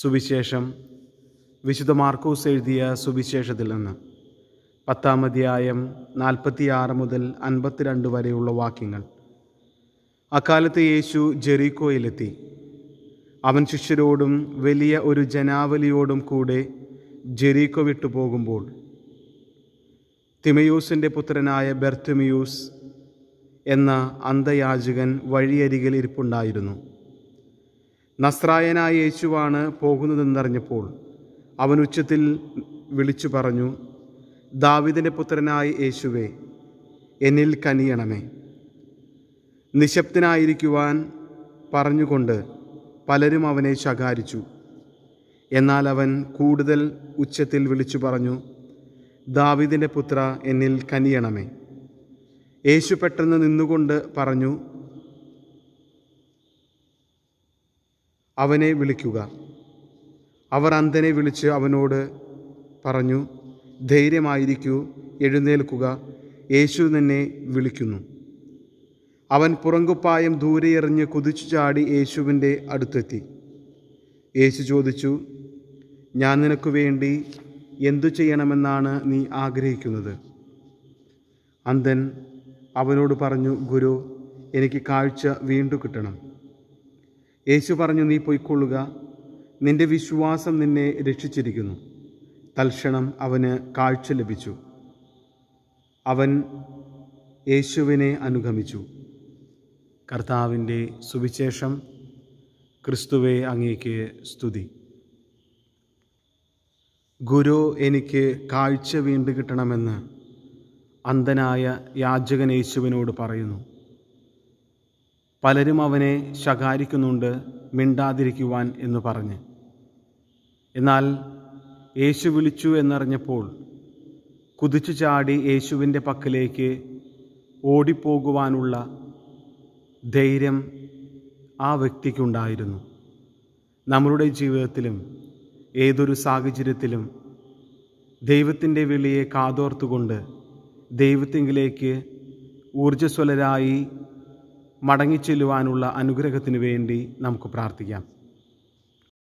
സുവിശേഷം വിശുദ്ധ മാർക്കോസ് എഴുതിയ സുവിശേഷത്തിൽ നിന്ന് പത്താം അധ്യായം നാൽപ്പത്തിയാറ് മുതൽ അൻപത്തിരണ്ട് വരെയുള്ള വാക്യങ്ങൾ അക്കാലത്ത് യേശു ജെറീക്കോയിലെത്തി അവൻ ശിഷ്യരോടും വലിയ ഒരു ജനാവലിയോടും കൂടെ ജെറീക്കോ വിട്ടു പോകുമ്പോൾ തിമയൂസിൻ്റെ പുത്രനായ ബെർത്തിമിയൂസ് എന്ന അന്തയാചകൻ വഴിയരികിൽ ഇരിപ്പുണ്ടായിരുന്നു നസ്രായനായ യേശുവാണ് പോകുന്നതെന്നറിഞ്ഞപ്പോൾ അവൻ ഉച്ചത്തിൽ വിളിച്ചു പറഞ്ഞു ദാവിദിൻ്റെ പുത്രനായ യേശുവേ എന്നിൽ കനിയണമേ നിശബ്ദനായിരിക്കുവാൻ പറഞ്ഞുകൊണ്ട് പലരും അവനെ ശകാരിച്ചു എന്നാൽ അവൻ കൂടുതൽ ഉച്ചത്തിൽ വിളിച്ചു പറഞ്ഞു ദാവിദിൻ്റെ പുത്ര എന്നിൽ കനിയണമേ യേശു പെട്ടെന്ന് നിന്നുകൊണ്ട് പറഞ്ഞു അവനെ വിളിക്കുക അവർ അന്ധനെ വിളിച്ച് അവനോട് പറഞ്ഞു ധൈര്യമായിരിക്കൂ എഴുന്നേൽക്കുക യേശു നിന്നെ വിളിക്കുന്നു അവൻ പുറങ്കുപ്പായം ദൂരെ എറിഞ്ഞ് കുതിച്ചു ചാടി യേശുവിൻ്റെ അടുത്തെത്തി യേശു ചോദിച്ചു ഞാൻ നിനക്ക് വേണ്ടി എന്തു ചെയ്യണമെന്നാണ് നീ ആഗ്രഹിക്കുന്നത് അന്തൻ അവനോട് പറഞ്ഞു ഗുരു എനിക്ക് കാഴ്ച വീണ്ടും കിട്ടണം യേശു പറഞ്ഞു നീ പൊയ്ക്കൊള്ളുക നിന്റെ വിശ്വാസം നിന്നെ രക്ഷിച്ചിരിക്കുന്നു തൽക്ഷണം അവന് കാഴ്ച ലഭിച്ചു അവൻ യേശുവിനെ അനുഗമിച്ചു കർത്താവിൻ്റെ സുവിശേഷം ക്രിസ്തുവെ അങ്ങേക്ക് സ്തുതി ഗുരു എനിക്ക് കാഴ്ച വീണ്ടുകിട്ടണമെന്ന് അന്ധനായ യാചകൻ യേശുവിനോട് പറയുന്നു പലരും അവനെ ശകാരിക്കുന്നുണ്ട് മിണ്ടാതിരിക്കുവാൻ എന്ന് പറഞ്ഞ് എന്നാൽ യേശു വിളിച്ചു എന്നറിഞ്ഞപ്പോൾ കുതിച്ചു ചാടി യേശുവിൻ്റെ പക്കലേക്ക് ഓടിപ്പോകുവാനുള്ള ധൈര്യം ആ വ്യക്തിക്കുണ്ടായിരുന്നു നമ്മളുടെ ജീവിതത്തിലും ഏതൊരു സാഹചര്യത്തിലും ദൈവത്തിൻ്റെ വിളിയെ കാതോർത്തുകൊണ്ട് ദൈവത്തിങ്കിലേക്ക് ഊർജ്ജസ്വലരായി മടങ്ങിച്ചെല്ലുവാനുള്ള അനുഗ്രഹത്തിന് വേണ്ടി നമുക്ക് പ്രാർത്ഥിക്കാം